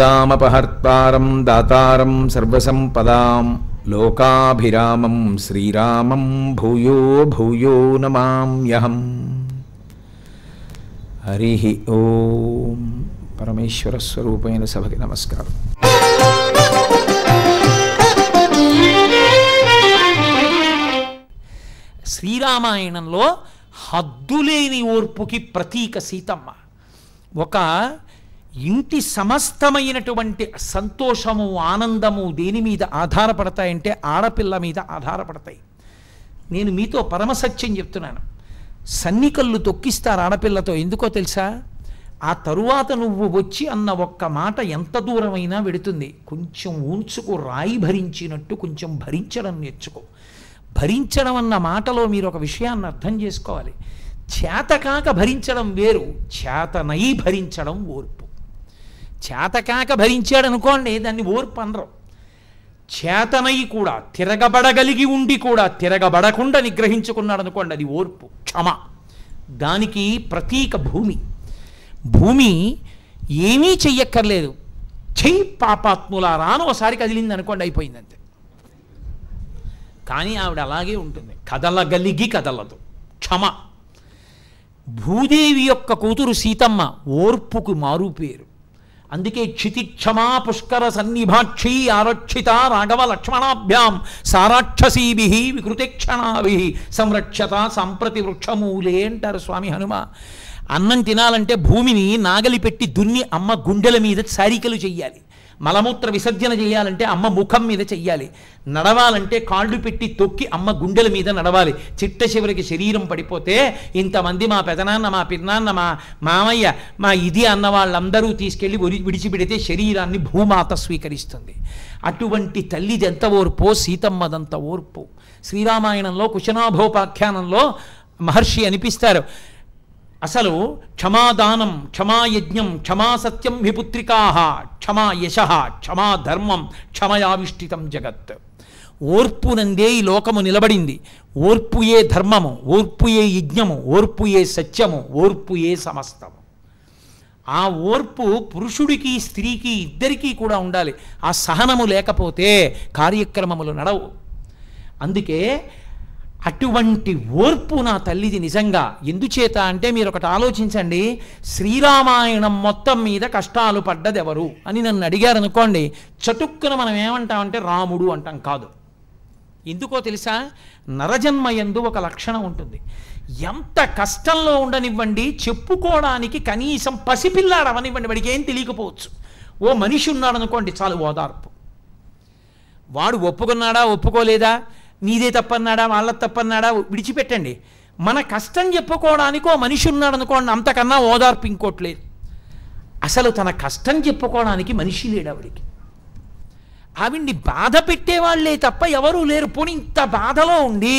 पदामपहर्तारं दातारं सर्वसम्पदां लोकाभिरामं श्रीरामं भूयो भूयो नमाम्यहम् हरिः ॐ परमेश्वरस्वरूपेण सभके नमस्कारः శ్రీరామాయణంలో హద్దులేని ఓర్పుకి ప్రతీక సీతమ్మ ఒక ఇంటి సమస్తమైనటువంటి సంతోషము ఆనందము దేని మీద ఆధారపడతాయంటే ఆడపిల్ల మీద ఆధారపడతాయి నేను మీతో పరమసత్యం చెప్తున్నాను సన్నికళ్ళు తొక్కిస్తారు ఆడపిల్లతో ఎందుకో తెలుసా ఆ తరువాత నువ్వు వచ్చి అన్న ఒక్క మాట ఎంత దూరమైనా వెడుతుంది కొంచెం ఊంచుకు రాయి భరించినట్టు కొంచెం భరించడం నేర్చుకో భరించడం అన్న మాటలో మీరు ఒక విషయాన్ని అర్థం చేసుకోవాలి చేతకాక భరించడం వేరు చేతనై భరించడం ఓర్పు చేతకాక భరించాడనుకోండి దాన్ని ఓర్పు అనరు చేతనై కూడా తిరగబడగలిగి ఉండి కూడా తిరగబడకుండా నిగ్రహించుకున్నాడు అనుకోండి అది ఓర్పు క్షమ దానికి ప్రతీక భూమి భూమి ఏమీ చెయ్యక్కర్లేదు చెయ్యి పాపాత్ములారా ఒకసారి కదిలింది అనుకోండి అయిపోయింది అంతే కానీ ఆవిడ అలాగే ఉంటుంది కదలగలిగి కదలదు క్షమ భూదేవి యొక్క కూతురు సీతమ్మ ఓర్పుకు మారు పేరు అందుకే క్షితిక్షమా పుష్కర సన్నిభాక్షి ఆరక్షిత రాఘవ లక్ష్మణాభ్యాం సారాక్షసీభి వికృతిక్షణాభి సంరక్షత సంప్రతి వృక్షమూలే అంటారు స్వామి హనుమ అన్నం తినాలంటే భూమిని నాగలి పెట్టి దున్ని అమ్మ గుండెల మీద సారికలు చెయ్యాలి మలమూత్ర విసర్జన చేయాలంటే అమ్మ ముఖం మీద చెయ్యాలి నడవాలంటే కాళ్ళు పెట్టి తొక్కి అమ్మ గుండెల మీద నడవాలి చిట్ట చివరికి శరీరం పడిపోతే ఇంతమంది మా పెదనాన్న మా పిన్నాన్న మా మామయ్య మా ఇది అన్న వాళ్ళందరూ తీసుకెళ్ళి విడిచిపెడితే శరీరాన్ని భూమాత స్వీకరిస్తుంది అటువంటి ఎంత ఓర్పో సీతమ్మదంత ఓర్పు శ్రీరామాయణంలో కుశనాభోపాఖ్యానంలో మహర్షి అనిపిస్తారు అసలు క్షమాదానం క్షమాయజ్ఞం క్షమాసత్యం విపుత్రికా క్షమా యశ క్షమా ధర్మం క్షమయావిష్టితం జగత్ నందే ఈ లోకము నిలబడింది ఓర్పుయే ధర్మము ఓర్పుయే యజ్ఞము ఓర్పుయే సత్యము ఓర్పుయే సమస్తము ఆ ఓర్పు పురుషుడికి స్త్రీకి ఇద్దరికీ కూడా ఉండాలి ఆ సహనము లేకపోతే కార్యక్రమములు నడవు అందుకే అటువంటి ఓర్పు నా తల్లిది నిజంగా ఎందుచేత అంటే మీరు ఒకటి ఆలోచించండి శ్రీరామాయణం మొత్తం మీద కష్టాలు పడ్డదెవరు అని నన్ను అడిగారు అనుకోండి చటుక్కున మనం ఏమంటామంటే రాముడు అంటాం కాదు ఎందుకో తెలుసా నరజన్మ ఎందు ఒక లక్షణం ఉంటుంది ఎంత కష్టంలో ఉండనివ్వండి చెప్పుకోవడానికి కనీసం పసిపిల్లాడవనివ్వండి వాడికి ఏం తెలియకపోవచ్చు ఓ మనిషి ఉన్నాడు అనుకోండి చాలు ఓదార్పు వాడు ఒప్పుకున్నాడా ఒప్పుకోలేదా నీదే తప్పన్నాడా వాళ్ళ తప్పన్నాడా విడిచిపెట్టండి మన కష్టం చెప్పుకోవడానికి ఓ మనిషి ఉన్నాడు అనుకోండి అంతకన్నా ఓదార్పు ఇంకోట్లేదు అసలు తన కష్టం చెప్పుకోవడానికి మనిషి లేడు ఆవిడికి ఆవిడ్ని బాధ పెట్టేవాళ్ళే తప్ప ఎవరూ లేరు పోనీ ఇంత బాధలో ఉండి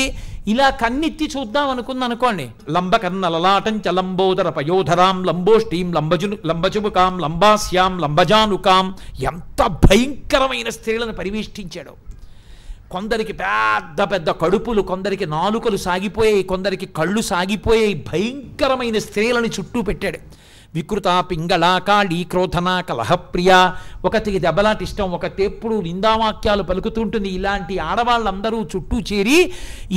ఇలా కన్నెత్తి చూద్దాం అనుకుంది అనుకోండి లంబకన్న లలాటం చ లంబోదర పయోధరాం లంబోష్ఠీం లంబజు లంబజుముకాం లంబాస్యాం లంబజానుకాం ఎంత భయంకరమైన స్త్రీలను పరివేష్టించాడు కొందరికి పెద్ద పెద్ద కడుపులు కొందరికి నాలుకలు సాగిపోయాయి కొందరికి కళ్ళు సాగిపోయాయి భయంకరమైన స్త్రీలని చుట్టూ పెట్టాడు వికృత పింగళ కాళీ క్రోధన కలహప్రియ ఒకటికి దెబ్బలాంటి ఇష్టం ఒకటెప్పుడు నిందావాక్యాలు పలుకుతుంటుంది ఇలాంటి ఆడవాళ్ళందరూ చుట్టూ చేరి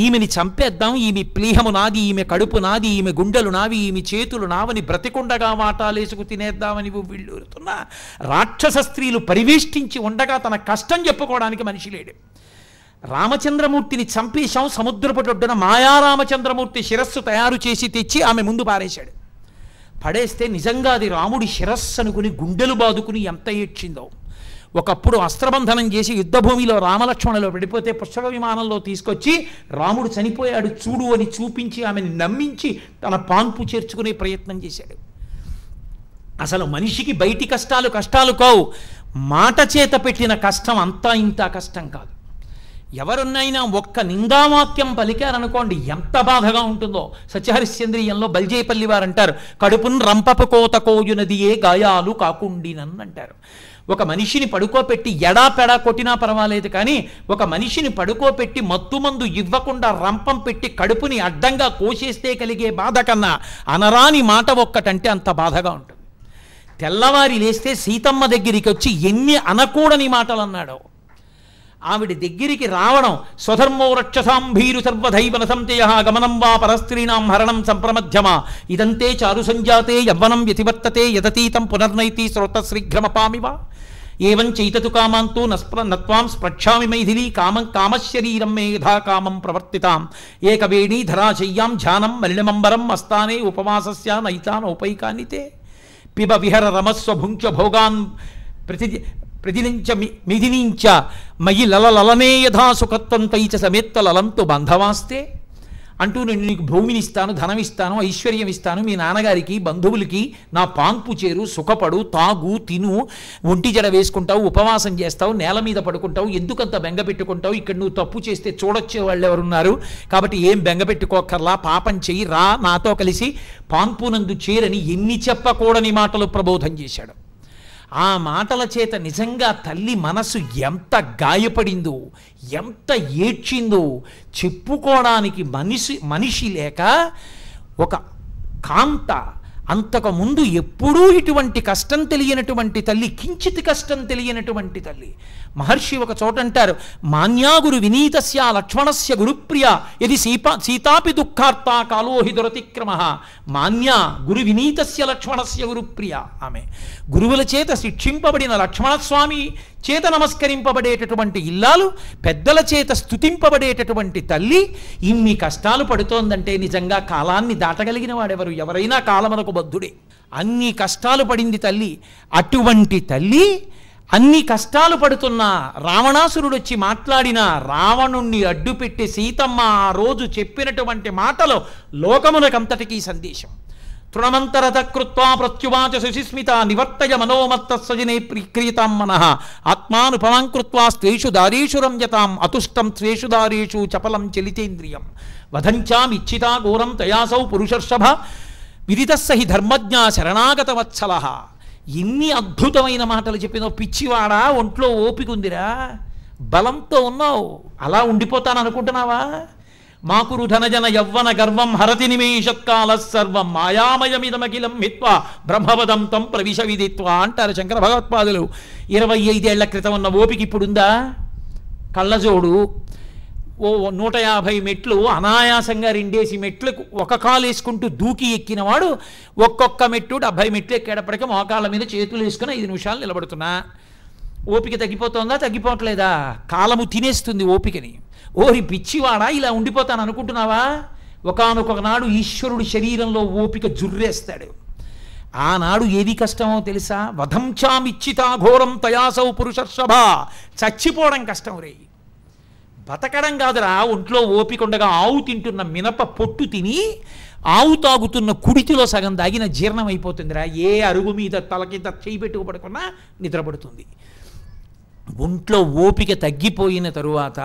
ఈమెని చంపేద్దాం ఈమె ప్లీహము నాది ఈమె కడుపు నాది ఈమె గుండెలు నావి ఈమె చేతులు నావని బ్రతికుండగా వాటాలేసుకు తినేద్దామని వీళ్ళు రాక్షస స్త్రీలు పరివేష్టించి ఉండగా తన కష్టం చెప్పుకోవడానికి మనిషి లేడు రామచంద్రమూర్తిని చంపేశాం సముద్రపటొడ్డున మాయారామచంద్రమూర్తి శిరస్సు తయారు చేసి తెచ్చి ఆమె ముందు పారేశాడు పడేస్తే నిజంగా అది రాముడి శిరస్సు అనుకుని గుండెలు బాదుకుని ఎంత ఏడ్చిందో ఒకప్పుడు అస్త్రబంధనం చేసి యుద్ధభూమిలో రామలక్ష్మణలో పడిపోతే పుష్ప విమానంలో తీసుకొచ్చి రాముడు చనిపోయాడు చూడు అని చూపించి ఆమెను నమ్మించి తన పాన్పు చేర్చుకునే ప్రయత్నం చేశాడు అసలు మనిషికి బయటి కష్టాలు కష్టాలు కావు మాట చేత పెట్టిన కష్టం అంతా ఇంత కష్టం కాదు ఎవరున్నైనా ఒక్క నిందావాక్యం పలికారనుకోండి ఎంత బాధగా ఉంటుందో సత్యహరిశ్చంద్రీయంలో బల్జేపల్లి వారు అంటారు కడుపును రంపపు కోత కోయునదియే గాయాలు కాకుండినన్ అంటారు ఒక మనిషిని పడుకోపెట్టి ఎడా పెడా కొట్టినా పర్వాలేదు కానీ ఒక మనిషిని పడుకోపెట్టి మత్తుమందు ఇవ్వకుండా రంపం పెట్టి కడుపుని అడ్డంగా కోసేస్తే కలిగే బాధ కన్నా అనరాని మాట ఒక్కటంటే అంత బాధగా ఉంటుంది తెల్లవారి లేస్తే సీతమ్మ దగ్గరికి వచ్చి ఎన్ని అనకూడని మాటలు అన్నాడో ఆవిడ దగ్గరికి రావడం స్వధర్మో రక్షసాంభీరు సర్వధైవన సంతయ గమనం వా పరస్త్రీణాం హరణం సంప్రమధ్యమా ఇదంతే చారు సంజాతే యవ్వనం వ్యతివర్తతే యదతీతం పునర్నైతి శ్రీఘ్రమపామి వా ఏం చైతతు కామాంతో నస్ప్ర నత్వాం స్ప్రక్షామి మైథిలీ కామం కామశరీరం మే యథా కామం ప్రవర్తితాం ఏకవేణీ ధరాశయ్యాం ధ్యానం మలినమంబరం అస్థానే ఉపవాసస్య నైతాన్ తే పిబ విహర రమస్వ భుంక్ష భోగాన్ ప్రతి ప్రతినించ మిథినించ మయి లలలనే యథా సుఖత్వం తైచ సమేత్త లలంతో బంధవాస్తే అంటూ నేను నీకు భూమిని ఇస్తాను ధనం ఇస్తాను ఐశ్వర్యం ఇస్తాను మీ నాన్నగారికి బంధువులకి నా పాంపు చేరు సుఖపడు తాగు తిను ఒంటి జడ వేసుకుంటావు ఉపవాసం చేస్తావు నేల మీద పడుకుంటావు ఎందుకంత బెంగ పెట్టుకుంటావు ఇక్కడ నువ్వు తప్పు చేస్తే చూడొచ్చే వాళ్ళు ఎవరున్నారు కాబట్టి ఏం బెంగ పెట్టుకోకర్లా పాపం చెయ్యి రా నాతో కలిసి పాంపునందు చేరని ఎన్ని చెప్పకూడని మాటలు ప్రబోధం చేశాడు ఆ మాటల చేత నిజంగా తల్లి మనసు ఎంత గాయపడిందో ఎంత ఏడ్చిందో చెప్పుకోవడానికి మనిషి మనిషి లేక ఒక కాంత అంతకుముందు ఎప్పుడూ ఇటువంటి కష్టం తెలియనటువంటి తల్లి కించిత్ కష్టం తెలియనటువంటి తల్లి మహర్షి ఒక చోట అంటారు మాన్యాగురు వినీతస్య లక్ష్మణస్య గురుప్రియ ఇది సీపా సీతాపి దుఃఖార్త కాలోహి దురతిక్రమ మాన్యా గురు వినీతస్య లక్ష్మణస్య గురుప్రియ ఆమె గురువుల చేత శిక్షింపబడిన లక్ష్మణస్వామి చేత నమస్కరింపబడేటటువంటి ఇల్లాలు పెద్దల చేత స్థుతింపబడేటటువంటి తల్లి ఇన్ని కష్టాలు పడుతోందంటే నిజంగా కాలాన్ని దాటగలిగిన వాడెవరు ఎవరైనా కాలమునకు బద్ధుడే అన్ని కష్టాలు పడింది తల్లి అటువంటి తల్లి అన్ని కష్టాలు పడుతున్న రావణాసురుడు వచ్చి మాట్లాడిన రావణుణ్ణి అడ్డుపెట్టి సీతమ్మ ఆ రోజు చెప్పినటువంటి మాటలో లోకమునకంతటికీ సందేశం తృణమంతరత కృత్వా ప్రత్యువాచ శశిస్మిత నివర్తయ మనోమత్త సజినే ప్రిక్రియతాం మన ఆత్మానుపమం కృత్వా స్త్రీషు దారీషు రంజతాం అతుష్టం స్త్రీషు దారీషు చపలం చలితేంద్రియం వధంచామిచ్చితా ఘోరం తయాసౌ పురుషర్షభ విదితస్స హి ధర్మజ్ఞ శరణాగత వత్సల ఎన్ని అద్భుతమైన మాటలు చెప్పినో పిచ్చివాడా ఒంట్లో ఓపిక ఉందిరా బలంతో ఉన్నావు అలా ఉండిపోతాను అనుకుంటున్నావా మాకురు ధనజన యవ్వన గర్వం హరతి నిమేషత్కాల సర్వం మాయామయమిదమఖిలం హిత్వ బ్రహ్మవదంతం ప్రవిష విదిత్వ అంటారు శంకర భగవత్పాదులు ఇరవై ఐదేళ్ల క్రితం ఉన్న ఓపిక ఇప్పుడుందా కళ్ళజోడు ఓ నూట యాభై మెట్లు అనాయాసంగా రెండేసి మెట్లకు ఒక కాలు వేసుకుంటూ దూకి ఎక్కినవాడు ఒక్కొక్క మెట్టు డెబ్బై మెట్లు ఎక్కేటప్పటికీ మోకాళ్ళ మీద చేతులు వేసుకుని ఐదు నిమిషాలు నిలబడుతున్నా ఓపిక తగ్గిపోతుందా తగ్గిపోవట్లేదా కాలము తినేస్తుంది ఓపికని ఓరి పిచ్చివాడా ఇలా ఉండిపోతాను అనుకుంటున్నావా ఒకనొక నాడు ఈశ్వరుడు శరీరంలో ఓపిక జుర్రేస్తాడు ఆనాడు ఏది కష్టమో తెలుసా వధంచామిచ్చితా ఘోరం తయాసౌ పురుషర్షభ చచ్చిపోవడం కష్టం రే బతకడం కాదురా ఒంట్లో ఓపిక ఉండగా ఆవు తింటున్న మినప పొట్టు తిని ఆవు తాగుతున్న కుడితిలో సగం దాగిన జీర్ణం అయిపోతుందిరా ఏ అరుగు మీద తలకింత చేయి పెట్టుకుపడుకున్నా నిద్రపడుతుంది ఒంట్లో ఓపిక తగ్గిపోయిన తరువాత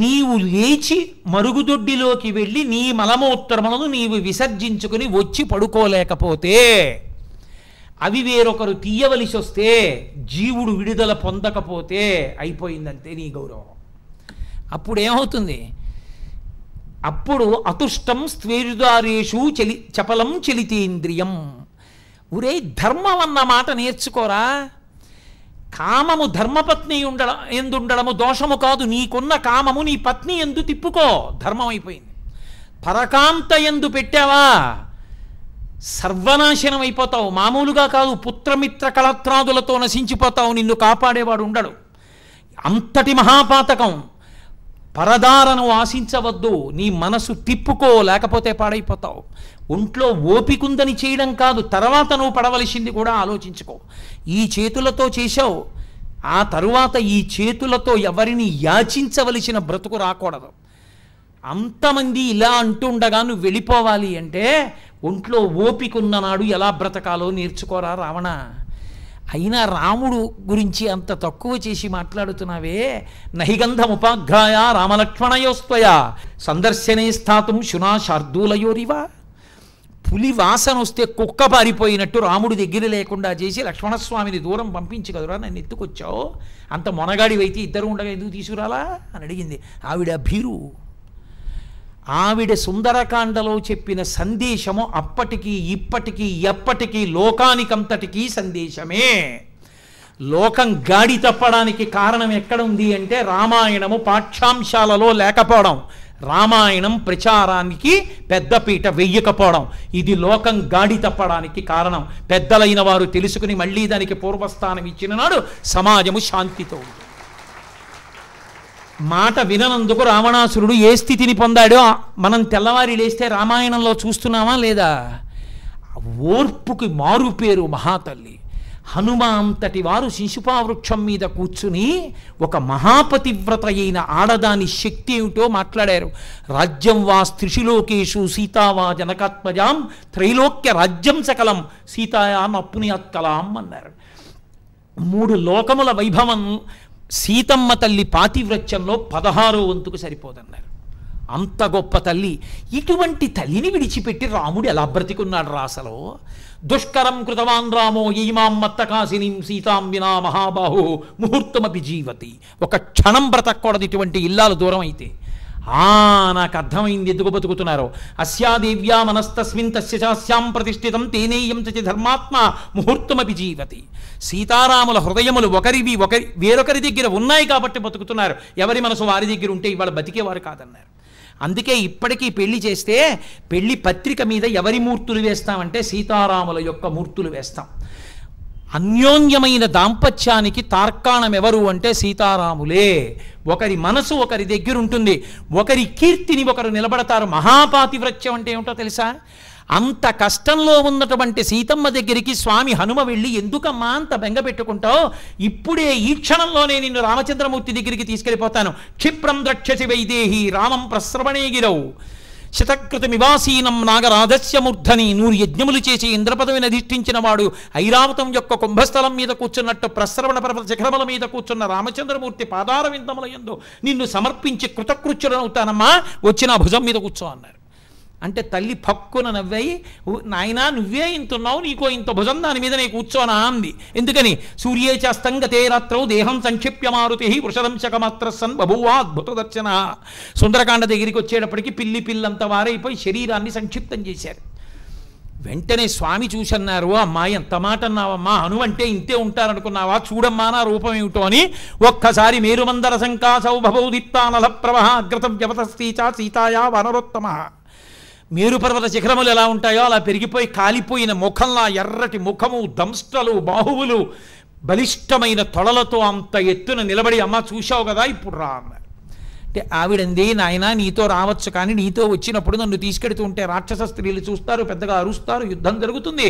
నీవు లేచి మరుగుదొడ్డిలోకి వెళ్ళి నీ మలమోత్తరములను నీవు విసర్జించుకుని వచ్చి పడుకోలేకపోతే అవి వేరొకరు తీయవలసి వస్తే జీవుడు విడుదల పొందకపోతే అయిపోయిందంతే నీ గౌరవం అప్పుడు ఏమవుతుంది అప్పుడు అతుష్టం స్వేరుదారేషు చలి చపలం చలితేంద్రియం ఉరే ధర్మం అన్న మాట నేర్చుకోరా కామము ధర్మపత్ని ఎందు ఎందుండడము దోషము కాదు నీకున్న కామము నీ పత్ని ఎందు తిప్పుకో ధర్మం అయిపోయింది పరకాంత ఎందు పెట్టావా సర్వనాశనం అయిపోతావు మామూలుగా కాదు పుత్రమిత్ర కళత్రాదులతో నశించిపోతావు నిన్ను కాపాడేవాడు ఉండడు అంతటి మహాపాతకం పరదారను ఆశించవద్దు నీ మనసు తిప్పుకో లేకపోతే పాడైపోతావు ఒంట్లో ఓపికుందని చేయడం కాదు తర్వాత నువ్వు పడవలసింది కూడా ఆలోచించుకో ఈ చేతులతో చేశావు ఆ తరువాత ఈ చేతులతో ఎవరిని యాచించవలసిన బ్రతుకు రాకూడదు అంతమంది ఇలా అంటుండగా నువ్వు వెళ్ళిపోవాలి అంటే ఒంట్లో ఓపికున్ననాడు ఎలా బ్రతకాలో నేర్చుకోరా రావణ అయినా రాముడు గురించి అంత తక్కువ చేసి మాట్లాడుతున్నావే నహిగంధం ఉపాఘ్రాయ రామలక్ష్మణయోస్త్వయ సందర్శనే స్థాతం శునా శార్దూలయోరివా పులి వాసన వస్తే కుక్క పారిపోయినట్టు రాముడి దగ్గర లేకుండా చేసి లక్ష్మణస్వామిని దూరం పంపించి కదరా నన్ను ఎత్తుకొచ్చావు అంత మొనగాడివైతే ఇద్దరు ఉండగా ఎందుకు తీసుకురాలా అని అడిగింది ఆవిడ భీరు ఆవిడ సుందరకాండలో చెప్పిన సందేశము అప్పటికీ ఇప్పటికీ ఎప్పటికీ లోకానికంతటికీ సందేశమే లోకం గాడి తప్పడానికి కారణం ఎక్కడ ఉంది అంటే రామాయణము పాఠ్యాంశాలలో లేకపోవడం రామాయణం ప్రచారానికి పెద్దపీట వెయ్యకపోవడం ఇది లోకం గాడి తప్పడానికి కారణం పెద్దలైన వారు తెలుసుకుని మళ్ళీ దానికి పూర్వస్థానం ఇచ్చిన నాడు సమాజము శాంతితో మాట విననందుకు రావణాసురుడు ఏ స్థితిని పొందాడో మనం తెల్లవారి లేస్తే రామాయణంలో చూస్తున్నామా లేదా ఓర్పుకి మారు పేరు మహాతల్లి హనుమ అంతటి వారు శిశుపావృక్షం మీద కూర్చుని ఒక మహాపతివ్రత అయిన ఆడదాని శక్తి ఏమిటో మాట్లాడారు రాజ్యం వా స్త్రిషిలోకేషు సీతావా జనకాత్మజాం త్రైలోక్య రాజ్యం సకలం సీతాయాం అప్పుని అత్కలాం అన్నారు మూడు లోకముల వైభవం సీతమ్మ తల్లి పాతివ్రత్యంలో పదహారో వంతుకు సరిపోదన్నారు అంత గొప్ప తల్లి ఇటువంటి తల్లిని విడిచిపెట్టి రాముడు ఎలా బ్రతికున్నాడు రాసలో దుష్కరం కృతవాన్ రామో ఈమాం మత్తకాసినీం సీతాం వినా మహాబాహు ముహూర్తమపి జీవతి ఒక క్షణం బ్రతకూడదు ఇటువంటి ఇల్లాలు దూరం అయితే ఆ నాకు అర్థమైంది ఎందుకు బతుకుతున్నారు అస్యాదేవ్యా మనస్తస్మిన్ చాస్యాం ప్రతిష్ఠితం తేనేయం చచి ధర్మాత్మ ముహూర్తమపి జీవతి సీతారాముల హృదయములు ఒకరివి ఒకరి వేరొకరి దగ్గర ఉన్నాయి కాబట్టి బతుకుతున్నారు ఎవరి మనసు వారి దగ్గర ఉంటే ఇవాళ బతికేవారు కాదన్నారు అందుకే ఇప్పటికీ పెళ్లి చేస్తే పెళ్లి పత్రిక మీద ఎవరి మూర్తులు వేస్తామంటే సీతారాముల యొక్క మూర్తులు వేస్తాం అన్యోన్యమైన దాంపత్యానికి తార్కాణం ఎవరు అంటే సీతారాములే ఒకరి మనసు ఒకరి దగ్గర ఉంటుంది ఒకరి కీర్తిని ఒకరు నిలబడతారు మహాపాతివ్రత్యం అంటే ఏమిటో తెలుసా అంత కష్టంలో ఉన్నటువంటి సీతమ్మ దగ్గరికి స్వామి హనుమ వెళ్ళి ఎందుకమ్మా అంత బెంగ పెట్టుకుంటావు ఇప్పుడే ఈ క్షణంలోనే నిన్ను రామచంద్రమూర్తి దగ్గరికి తీసుకెళ్ళిపోతాను క్షిప్రం ద్రక్షసి వైదేహి రామం ప్రస్రవణే గిరవు శతకృతమివాసీనం నాగరాధస్య మూర్ధని నూరు యజ్ఞములు చేసి ఇంద్రపదవిని అధిష్ఠించిన వాడు ఐరావతం యొక్క కుంభస్థలం మీద కూర్చున్నట్టు ప్రసరవణ పర్వత శిఖరముల మీద కూర్చున్న రామచంద్రమూర్తి పాదార వింతముల ఎందు నిన్ను సమర్పించి కృతకృత్యులనవుతానమ్మా వచ్చిన భుజం మీద కూర్చో అన్నారు అంటే తల్లి పక్కున నవ్వాయి నాయనా నువ్వే ఇంతున్నావు నీకో ఇంత భుజం దాని మీద నేను కూర్చోనా అంది ఎందుకని సూర్యే చాస్తంగతే రాత్రౌ దేహం సంక్షిప్య మారుతి వృషదంశకమాత్ర సన్ బభువా అద్భుత దర్శన సుందరకాండ దగ్గరికి వచ్చేటప్పటికి పిల్లి పిల్లంత వారైపోయి శరీరాన్ని సంక్షిప్తం చేశారు వెంటనే స్వామి చూసన్నారు అమ్మాయి ఎంత మాట అన్నావమ్మా హను అంటే ఇంతే ఉంటారనుకున్నావా చూడమ్మా నా రూపం ఏమిటో అని ఒక్కసారి మేరుమందర శంకా భవౌ దీప్తానల ప్రవహ అగ్రత వ్యవతస్తీచా సీతాయా వనరోత్తమ మేరుపర్వత శిఖరములు ఎలా ఉంటాయో అలా పెరిగిపోయి కాలిపోయిన ముఖంలా ఎర్రటి ముఖము దంష్టలు బాహువులు బలిష్టమైన తొడలతో అంత ఎత్తున నిలబడి అమ్మ చూశావు కదా ఇప్పుడు రా అన్నారు అంటే ఆవిడంది నాయన నీతో రావచ్చు కానీ నీతో వచ్చినప్పుడు నన్ను తీసుకెడుతూ ఉంటే రాక్షస స్త్రీలు చూస్తారు పెద్దగా అరుస్తారు యుద్ధం జరుగుతుంది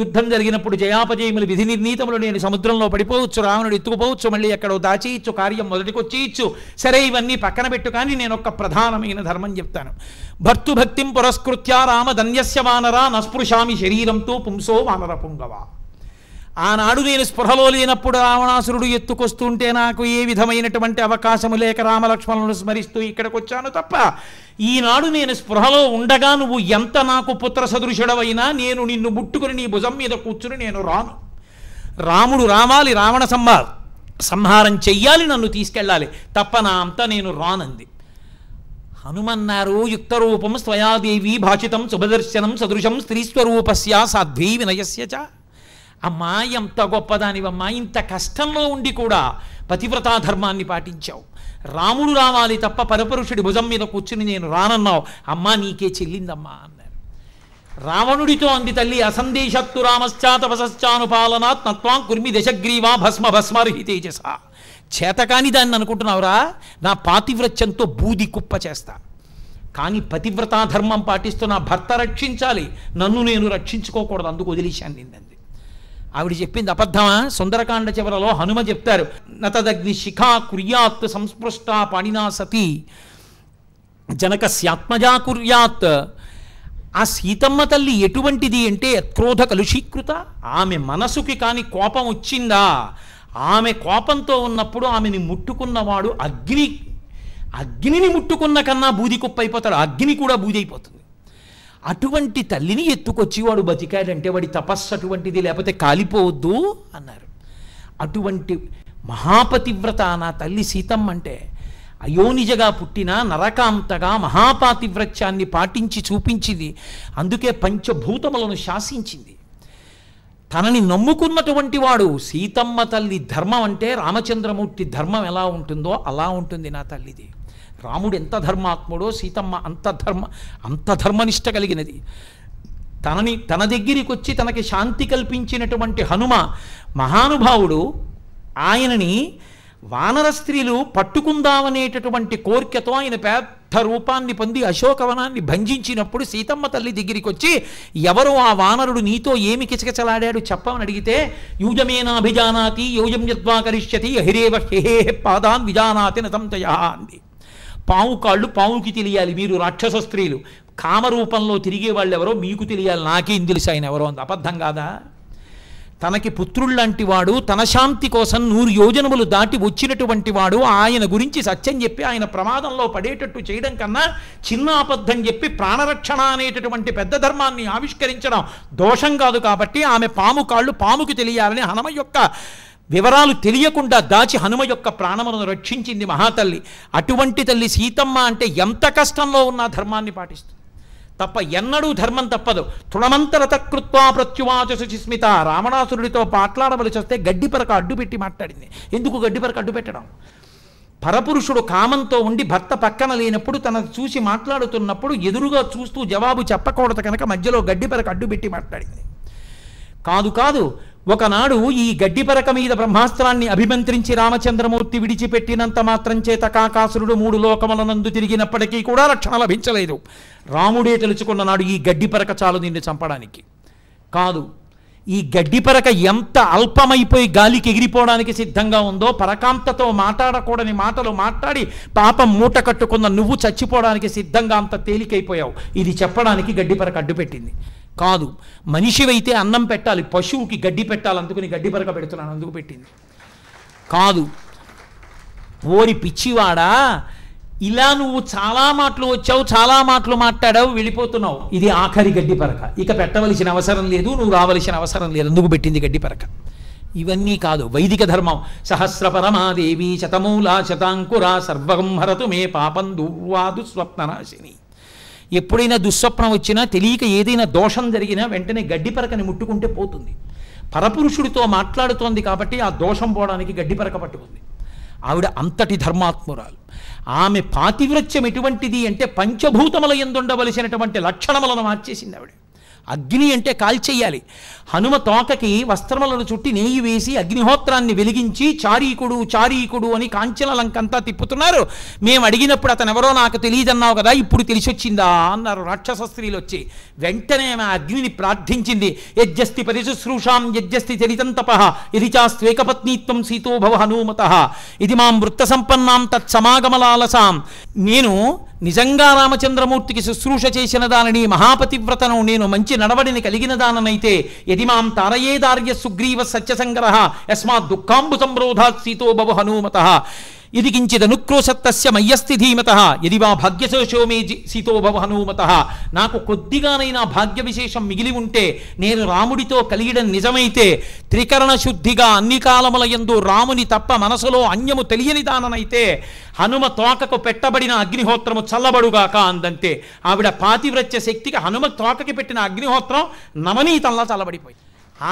యుద్ధం జరిగినప్పుడు జయాపజయములు విధి నిర్ణీతములు నేను సముద్రంలో పడిపోవచ్చు రావణుడు ఎత్తుకుపోవచ్చు మళ్ళీ ఎక్కడో దాచేయచ్చు కార్యం మొదటికొచ్చేయచ్చు సరే ఇవన్నీ పక్కన పెట్టు కానీ నేను ఒక ప్రధానమైన ధర్మం చెప్తాను భక్తిం పురస్కృత్యా రామ ధన్యస్య వానరా నస్పృశామి శరీరంతో పుంసో వానర పుంగవా ఆనాడు నేను స్పృహలో లేనప్పుడు రావణాసురుడు ఎత్తుకొస్తుంటే నాకు ఏ విధమైనటువంటి అవకాశము లేక రామలక్ష్మణులను స్మరిస్తూ ఇక్కడికి వచ్చాను తప్ప ఈనాడు నేను స్పృహలో ఉండగా నువ్వు ఎంత నాకు పుత్ర సదృశుడవైనా నేను నిన్ను ముట్టుకుని నీ భుజం మీద కూర్చుని నేను రాను రాముడు రావాలి రావణ సంహార సంహారం చెయ్యాలి నన్ను తీసుకెళ్ళాలి తప్ప నా అంతా నేను రానంది హనుమన్నారు యుక్తరూపం స్వయాదేవి భాషితం శుభదర్శనం సదృశం స్త్రీస్వరూపస్య సాధ్వీ వినయస్య చ అమ్మా ఎంత గొప్పదానివమ్మా ఇంత కష్టంలో ఉండి కూడా పతివ్రతా ధర్మాన్ని పాటించావు రాముడు రావాలి తప్ప పరపురుషుడి భుజం మీద కూర్చుని నేను రానన్నావు అమ్మా నీకే చెల్లిందమ్మా అన్నారు రావణుడితో అంది తల్లి అసందేశత్తు రామశ్చాతపశ్చానుపాలనాత్ నత్వాం కుర్మి దశగ్రీవా భస్మ భస్మర్హి తేజస చేతకాని దాన్ని అనుకుంటున్నావురా నా పాతివ్రత్యంతో బూది కుప్ప చేస్తా కానీ పతివ్రతా ధర్మం పాటిస్తూ నా భర్త రక్షించాలి నన్ను నేను రక్షించుకోకూడదు అందుకు వదిలేశాను నిన్నంది ఆవిడ చెప్పింది అబద్ధమా సుందరకాండ చివరలో హనుమ చెప్తారు నతదగ్ని శిఖా కుర్యాత్ సంస్పృష్ట పాణినా సతి జనక స్యాత్మజా కుర్యాత్ ఆ సీతమ్మ తల్లి ఎటువంటిది అంటే క్రోధ కలుషీకృత ఆమె మనసుకి కానీ కోపం వచ్చిందా ఆమె కోపంతో ఉన్నప్పుడు ఆమెని ముట్టుకున్నవాడు అగ్ని అగ్నిని ముట్టుకున్న కన్నా బూది కుప్పైపోతాడు అగ్ని కూడా బూది అయిపోతుంది అటువంటి తల్లిని ఎత్తుకొచ్చి వాడు బతికాడంటే వాడి తపస్సు అటువంటిది లేకపోతే కాలిపోవద్దు అన్నారు అటువంటి మహాపతివ్రత నా తల్లి సీతమ్మ అంటే అయోనిజగా పుట్టిన నరకాంతగా మహాపాతివ్రత్యాన్ని పాటించి చూపించింది అందుకే పంచభూతములను శాసించింది తనని నమ్ముకున్నటువంటి వాడు సీతమ్మ తల్లి ధర్మం అంటే రామచంద్రమూర్తి ధర్మం ఎలా ఉంటుందో అలా ఉంటుంది నా తల్లిది రాముడు ఎంత ధర్మాత్ముడో సీతమ్మ అంత ధర్మ అంత ధర్మనిష్ట కలిగినది తనని తన దగ్గరికి వచ్చి తనకి శాంతి కల్పించినటువంటి హనుమ మహానుభావుడు ఆయనని వానర స్త్రీలు పట్టుకుందామనేటటువంటి కోరికతో ఆయన పెద్ద రూపాన్ని పొంది అశోకవనాన్ని భంజించినప్పుడు సీతమ్మ తల్లి దగ్గరికి వచ్చి ఎవరో ఆ వానరుడు నీతో ఏమి కిచకిచలాడాడు చెప్పమని అడిగితే యూజమేనాభిజానాతి యోజం యద్వాకరిష్యతి కరిష్యతి హరిరేవ హేహే పాదాన్ విజానాతి నతంతయ అంది పాము కాళ్ళు పాముకి తెలియాలి మీరు రాక్షస స్త్రీలు కామరూపంలో తిరిగే వాళ్ళు ఎవరో మీకు తెలియాలి నాకేం తెలుసు ఆయన ఎవరో అంత అబద్ధం కాదా తనకి పుత్రుళ్ళంటి వాడు తన శాంతి కోసం నూరు యోజనములు దాటి వచ్చినటువంటి వాడు ఆయన గురించి సత్యం చెప్పి ఆయన ప్రమాదంలో పడేటట్టు చేయడం కన్నా చిన్న అబద్ధం చెప్పి ప్రాణరక్షణ అనేటటువంటి పెద్ద ధర్మాన్ని ఆవిష్కరించడం దోషం కాదు కాబట్టి ఆమె పాము కాళ్ళు పాముకి తెలియాలని హనమ యొక్క వివరాలు తెలియకుండా దాచి హనుమ యొక్క ప్రాణములను రక్షించింది మహాతల్లి అటువంటి తల్లి సీతమ్మ అంటే ఎంత కష్టంలో ఉన్నా ధర్మాన్ని పాటిస్తుంది తప్ప ఎన్నడూ ధర్మం తప్పదు తృణమంతరత కృత్వా ప్రత్యువాచ సుచిస్మిత రావణాసురుడితో పాట్లాడవలసి వస్తే గడ్డిపరక అడ్డు పెట్టి మాట్లాడింది ఎందుకు గడ్డిపరక అడ్డు పెట్టడం పరపురుషుడు కామంతో ఉండి భర్త పక్కన లేనప్పుడు తన చూసి మాట్లాడుతున్నప్పుడు ఎదురుగా చూస్తూ జవాబు చెప్పకూడదు కనుక మధ్యలో గడ్డిపరక అడ్డు పెట్టి మాట్లాడింది కాదు కాదు ఒకనాడు ఈ గడ్డిపరక మీద బ్రహ్మాస్త్రాన్ని అభిమంత్రించి రామచంద్రమూర్తి విడిచిపెట్టినంత మాత్రం చేత కాకాసురుడు మూడు లోకములనందు తిరిగినప్పటికీ కూడా రక్షణ లభించలేదు రాముడే తెలుసుకున్న నాడు ఈ గడ్డిపరక చాలు నిన్ను చంపడానికి కాదు ఈ గడ్డిపరక ఎంత అల్పమైపోయి గాలికి ఎగిరిపోవడానికి సిద్ధంగా ఉందో పరకాంతతో మాట్లాడకూడని మాటలు మాట్లాడి పాపం మూట కట్టుకున్న నువ్వు చచ్చిపోవడానికి సిద్ధంగా అంత తేలికైపోయావు ఇది చెప్పడానికి గడ్డిపరక అడ్డుపెట్టింది కాదు మనిషివైతే అన్నం పెట్టాలి పశువుకి గడ్డి పెట్టాలి అందుకుని గడ్డి పరక పెడుతున్నాను అందుకు పెట్టింది కాదు ఓరి పిచ్చివాడా ఇలా నువ్వు చాలా మాటలు వచ్చావు చాలా మాటలు మాట్లాడావు వెళ్ళిపోతున్నావు ఇది ఆఖరి గడ్డి పరక ఇక పెట్టవలసిన అవసరం లేదు నువ్వు రావలసిన అవసరం లేదు అందుకు పెట్టింది గడ్డి పరక ఇవన్నీ కాదు వైదిక ధర్మం సహస్రపరమాదేవి శతమూలా శతాంకురా సర్వం హరతు మే పాపం దూర్వాదు స్వప్ననాశిని ఎప్పుడైనా దుస్వప్నం వచ్చినా తెలియక ఏదైనా దోషం జరిగినా వెంటనే గడ్డి పరకని ముట్టుకుంటే పోతుంది పరపురుషుడితో మాట్లాడుతోంది కాబట్టి ఆ దోషం పోవడానికి గడ్డి పరక పట్టుకుంది ఆవిడ అంతటి ధర్మాత్మురాలు ఆమె పాతివ్రత్యం ఎటువంటిది అంటే పంచభూతముల ఎందుండవలసినటువంటి లక్షణములను మార్చేసింది ఆవిడ అగ్ని అంటే కాల్చెయ్యాలి హనుమ తోకకి వస్త్రములను చుట్టి నెయ్యి వేసి అగ్నిహోత్రాన్ని వెలిగించి చారీకుడు చారీకుడు అని కాంచన లంకంతా తిప్పుతున్నారు మేము అడిగినప్పుడు అతను ఎవరో నాకు తెలియదన్నావు కదా ఇప్పుడు తెలిసొచ్చిందా అన్నారు రాక్షస స్త్రీలు వచ్చి వెంటనే ఆమె అగ్నిని ప్రార్థించింది యజ్జస్తి పరిశుశ్రూషాం యజ్జస్తి చరితం ఇది చా స్వేకపత్నిత్వం సీతోభవ హనుమత ఇది మాం వృత్త సంపన్నాం తత్సమాగమలాలసాం నేను నిజంగా రామచంద్రమూర్తికి శుశ్రూష చేసిన దానిని మహాపతివ్రతను నేను మంచి నడవడిని కలిగిన దాననైతే యదిమాం మాం తారయేదార్య సుగ్రీవ సత్యసంగ్రహ యస్మాత్ దుఃఖాంబు సంరోధాత్ సీతో బహు హనుమత ఇది కించిదనుక్రోశత్తస్య మయ్యస్తి ధీమత ఇది వా భాగ్యశేషో మే సీతో హనుమత నాకు కొద్దిగానైనా భాగ్య విశేషం మిగిలి ఉంటే నేను రాముడితో కలియడం నిజమైతే త్రికరణ శుద్ధిగా అన్ని కాలముల ఎందు రాముని తప్ప మనసులో అన్యము తెలియని దాననైతే హనుమ తోకకు పెట్టబడిన అగ్నిహోత్రము చల్లబడుగాక అందంతే ఆవిడ పాతివ్రత్య శక్తికి హనుమ తోకకి పెట్టిన అగ్నిహోత్రం నమనీతంలా చల్లబడిపోయింది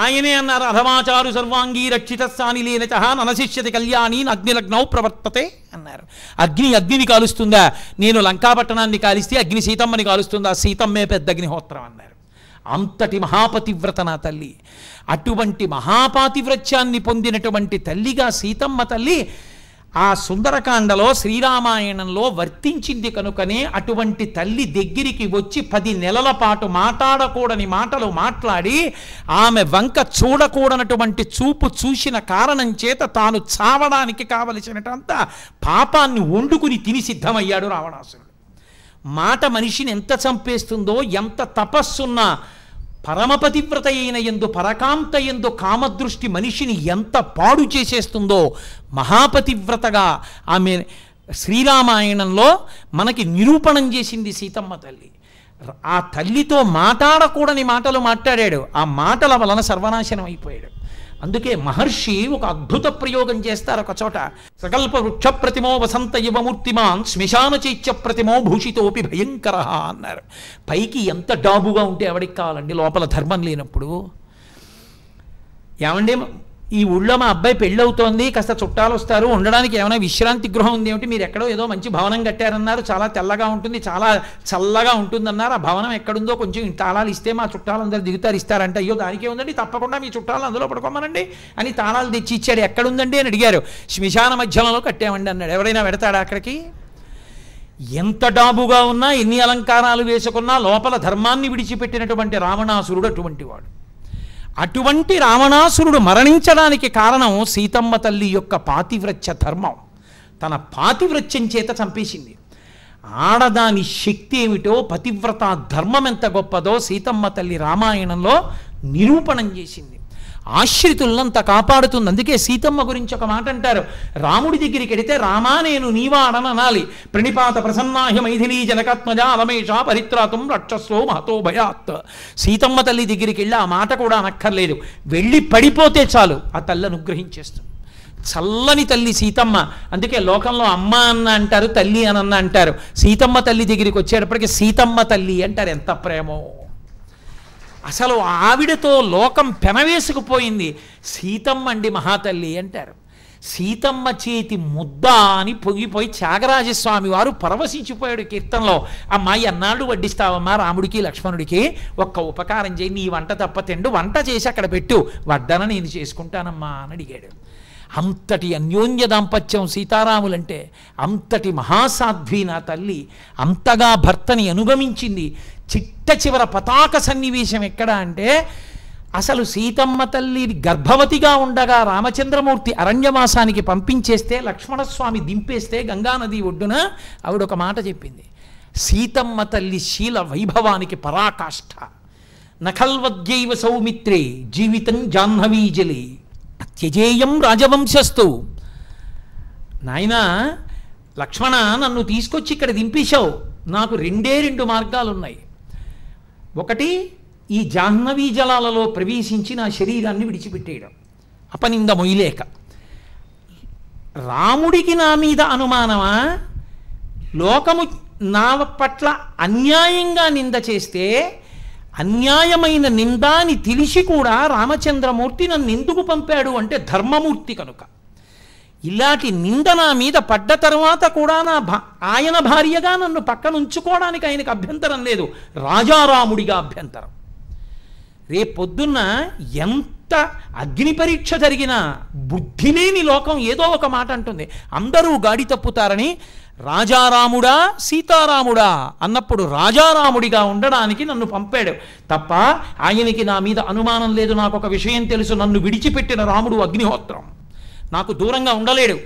ఆయనే అన్నారు అధమాచారు సర్వాంగీ రక్షిత సానిలీన ననశిష్యతి కళ్యాణి అగ్నిలగ్నౌ ప్రవర్తతే అన్నారు అగ్ని అగ్నిని కాలుస్తుందా నేను లంకాపట్టణాన్ని కాలిస్తే అగ్ని సీతమ్మని కాలుస్తుందా సీతమ్మే పెద్ద అగ్నిహోత్రం అన్నారు అంతటి మహాపతివ్రత నా తల్లి అటువంటి మహాపాతివ్రత్యాన్ని పొందినటువంటి తల్లిగా సీతమ్మ తల్లి ఆ సుందరకాండలో శ్రీరామాయణంలో వర్తించింది కనుకనే అటువంటి తల్లి దగ్గరికి వచ్చి పది నెలల పాటు మాట్లాడకూడని మాటలు మాట్లాడి ఆమె వంక చూడకూడనటువంటి చూపు చూసిన కారణం చేత తాను చావడానికి కావలసినటంత పాపాన్ని వండుకుని తిని సిద్ధమయ్యాడు రావణాసురుడు మాట మనిషిని ఎంత చంపేస్తుందో ఎంత తపస్సున్నా పరమపతివ్రత అయిన ఎందు పరకాంత ఎందు కామదృష్టి మనిషిని ఎంత పాడు చేసేస్తుందో మహాపతివ్రతగా ఆమె శ్రీరామాయణంలో మనకి నిరూపణం చేసింది సీతమ్మ తల్లి ఆ తల్లితో మాట్లాడకూడని మాటలు మాట్లాడాడు ఆ మాటల వలన సర్వనాశనం అయిపోయాడు అందుకే మహర్షి ఒక అద్భుత ప్రయోగం చేస్తారు ఒక చోట సకల్ప వృక్ష ప్రతిమో వసంత యువమూర్తిమాన్ శ్మశాన చైత్య ప్రతిమో భూషితోపి భయంకర అన్నారు పైకి ఎంత డాబుగా ఉంటే ఎవడికి కావాలండి లోపల ధర్మం లేనప్పుడు ఏమండే ఈ ఊళ్ళో మా అబ్బాయి పెళ్ళి అవుతోంది కాస్త చుట్టాలు వస్తారు ఉండడానికి ఏమైనా విశ్రాంతి గృహం ఉంది ఏమిటి మీరు ఎక్కడో ఏదో మంచి భవనం కట్టారన్నారు చాలా తెల్లగా ఉంటుంది చాలా చల్లగా ఉంటుందన్నారు ఆ భవనం ఎక్కడుందో కొంచెం తాళాలు ఇస్తే మా చుట్టాలు అందరు దిగుతారు ఇస్తారంటే అయ్యో దానికి ఉందండి తప్పకుండా మీ చుట్టాలు అందులో పడుకోమనండి అని తాళాలు తెచ్చి ఇచ్చాడు ఎక్కడుందండి అని అడిగారు శ్మశాన మధ్యంలో కట్టామండి అన్నాడు ఎవరైనా పెడతాడు అక్కడికి ఎంత డాబుగా ఉన్నా ఎన్ని అలంకారాలు వేసుకున్నా లోపల ధర్మాన్ని విడిచిపెట్టినటువంటి రావణాసురుడు అటువంటి వాడు అటువంటి రావణాసురుడు మరణించడానికి కారణం సీతమ్మ తల్లి యొక్క పాతివ్రత్య ధర్మం తన పాతివ్రత్యం చేత చంపేసింది ఆడదాని శక్తి ఏమిటో పతివ్రత ధర్మం ఎంత గొప్పదో సీతమ్మ తల్లి రామాయణంలో నిరూపణం చేసింది ఆశ్రితులంతా కాపాడుతుంది అందుకే సీతమ్మ గురించి ఒక మాట అంటారు రాముడి దగ్గరికి వెడితే రామా నేను నీవాడన అనాలి ప్రణిపాత ప్రసన్నాహ్య మైథిలీ జనకాత్మజ అలమేష పరిత్రాతం రక్షస్లో మహతో భయాత్ సీతమ్మ తల్లి దగ్గరికి వెళ్ళి ఆ మాట కూడా అనక్కర్లేదు వెళ్ళి పడిపోతే చాలు ఆ తల్లి అనుగ్రహించేస్తుంది చల్లని తల్లి సీతమ్మ అందుకే లోకంలో అమ్మ అన్న అంటారు తల్లి అనన్న అంటారు సీతమ్మ తల్లి దగ్గరికి వచ్చేటప్పటికి సీతమ్మ తల్లి అంటారు ఎంత ప్రేమో అసలు ఆవిడతో లోకం పెనవేసుకుపోయింది సీతమ్మ అండి మహాతల్లి అంటారు సీతమ్మ చేతి ముద్ద అని పొంగిపోయి త్యాగరాజస్వామి వారు పరవశించిపోయాడు కీర్తనలో అమ్మాయి అన్నాడు వడ్డిస్తావమ్మా రాముడికి లక్ష్మణుడికి ఒక్క ఉపకారం చేయి నీ వంట తప్ప తిండు వంట చేసి అక్కడ పెట్టు వడ్డన నేను చేసుకుంటానమ్మా అని అడిగాడు అంతటి అన్యోన్య దాంపత్యం సీతారాములంటే అంతటి మహాసాధ్వి నా తల్లి అంతగా భర్తని అనుగమించింది చిట్ట చివర పతాక సన్నివేశం ఎక్కడ అంటే అసలు సీతమ్మ తల్లి గర్భవతిగా ఉండగా రామచంద్రమూర్తి అరణ్యమాసానికి పంపించేస్తే లక్ష్మణస్వామి దింపేస్తే గంగానది ఒడ్డున ఆవిడ ఒక మాట చెప్పింది సీతమ్మ తల్లి శీల వైభవానికి పరాకాష్ఠ నఖల్వద్యైవ సౌమిత్రే జీవితం జాహ్నవీజలి త్యజేయం రాజవంశస్థు నాయన లక్ష్మణ నన్ను తీసుకొచ్చి ఇక్కడ దింపేశావు నాకు రెండే రెండు మార్గాలు ఉన్నాయి ఒకటి ఈ జాహ్నవీ జలాలలో ప్రవేశించి నా శరీరాన్ని విడిచిపెట్టేయడం అపనింద మొయ్యలేక రాముడికి నా మీద అనుమానమా లోకము నా పట్ల అన్యాయంగా నింద చేస్తే అన్యాయమైన నిందాని తెలిసి కూడా రామచంద్రమూర్తి నన్ను ఎందుకు పంపాడు అంటే ధర్మమూర్తి కనుక ఇలాంటి నింద నా మీద పడ్డ తర్వాత కూడా నా భా ఆయన భార్యగా నన్ను పక్కన ఉంచుకోవడానికి ఆయనకు అభ్యంతరం లేదు రాజారాముడిగా అభ్యంతరం రేపొద్దున్న ఎంత ఎంత అగ్ని పరీక్ష జరిగిన బుద్ధి లేని లోకం ఏదో ఒక మాట అంటుంది అందరూ గాడి తప్పుతారని రాజారాముడా సీతారాముడా అన్నప్పుడు రాజారాముడిగా ఉండడానికి నన్ను పంపాడు తప్ప ఆయనకి నా మీద అనుమానం లేదు నాకు ఒక విషయం తెలుసు నన్ను విడిచిపెట్టిన రాముడు అగ్నిహోత్రం నాకు దూరంగా ఉండలేడు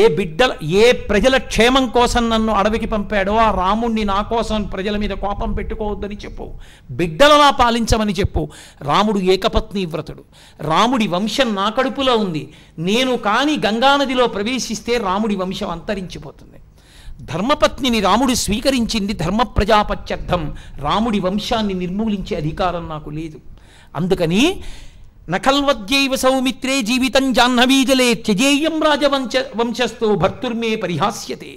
ఏ బిడ్డల ఏ ప్రజల క్షేమం కోసం నన్ను అడవికి పంపాడో ఆ రాముణ్ణి నా కోసం ప్రజల మీద కోపం పెట్టుకోవద్దని చెప్పు బిడ్డలలా పాలించమని చెప్పు రాముడు ఏకపత్ని వ్రతుడు రాముడి వంశం నా కడుపులో ఉంది నేను కానీ గంగానదిలో ప్రవేశిస్తే రాముడి వంశం అంతరించిపోతుంది ధర్మపత్నిని రాముడు స్వీకరించింది ధర్మ ప్రజాపత్యర్థం రాముడి వంశాన్ని నిర్మూలించే అధికారం నాకు లేదు అందుకని నఖల్వద్యైవ సౌమిత్రే జీవితం జాహ్నవీజలే త్యజేయం రాజవంశ వంశస్థో భర్తుర్మే పరిహాస్యతే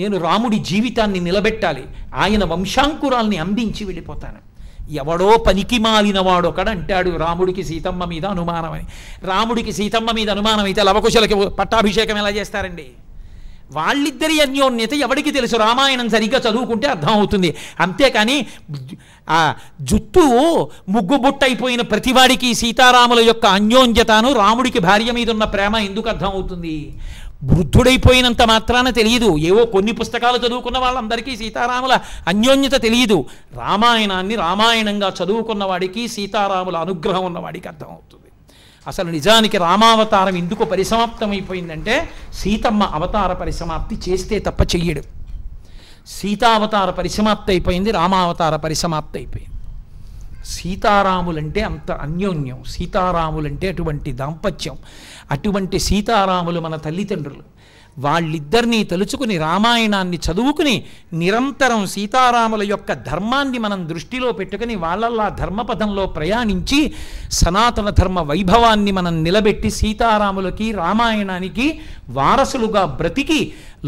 నేను రాముడి జీవితాన్ని నిలబెట్టాలి ఆయన వంశాంకురాల్ని అందించి వెళ్ళిపోతాను ఎవడో పనికి అంటాడు రాముడికి సీతమ్మ మీద అనుమానమని రాముడికి సీతమ్మ మీద అనుమానం అయితే లవకుశలకి పట్టాభిషేకం ఎలా చేస్తారండి వాళ్ళిద్దరి అన్యోన్యత ఎవడికి తెలుసు రామాయణం సరిగ్గా చదువుకుంటే అర్థం అవుతుంది అంతేకాని ఆ జుత్తు ముగ్గుబుట్టయిపోయిన ప్రతివాడికి సీతారాముల యొక్క అన్యోన్యతను రాముడికి భార్య మీద ఉన్న ప్రేమ ఎందుకు అర్థం అవుతుంది వృద్ధుడైపోయినంత మాత్రాన తెలియదు ఏవో కొన్ని పుస్తకాలు చదువుకున్న వాళ్ళందరికీ సీతారాముల అన్యోన్యత తెలియదు రామాయణాన్ని రామాయణంగా చదువుకున్నవాడికి సీతారాముల అనుగ్రహం ఉన్నవాడికి అర్థం అవుతుంది అసలు నిజానికి రామావతారం ఎందుకు పరిసమాప్తమైపోయిందంటే సీతమ్మ అవతార పరిసమాప్తి చేస్తే తప్ప చెయ్యడు సీతావతార పరిసమాప్తి అయిపోయింది రామావతార పరిసమాప్తి అయిపోయింది సీతారాములంటే అంత అన్యోన్యం సీతారాములంటే అటువంటి దాంపత్యం అటువంటి సీతారాములు మన తల్లిదండ్రులు వాళ్ళిద్దరినీ తలుచుకుని రామాయణాన్ని చదువుకుని నిరంతరం సీతారాముల యొక్క ధర్మాన్ని మనం దృష్టిలో పెట్టుకుని వాళ్ళల్లా ధర్మపథంలో ప్రయాణించి సనాతన ధర్మ వైభవాన్ని మనం నిలబెట్టి సీతారాములకి రామాయణానికి వారసులుగా బ్రతికి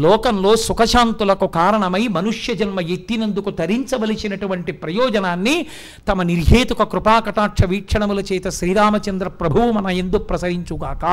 లోకంలో సుఖశాంతులకు కారణమై మనుష్య జన్మ ఎత్తినందుకు తరించవలసినటువంటి ప్రయోజనాన్ని తమ నిర్హేతుక కృపాకటాక్ష వీక్షణముల చేత శ్రీరామచంద్ర ప్రభువు మన ఎందు ప్రసరించుగాక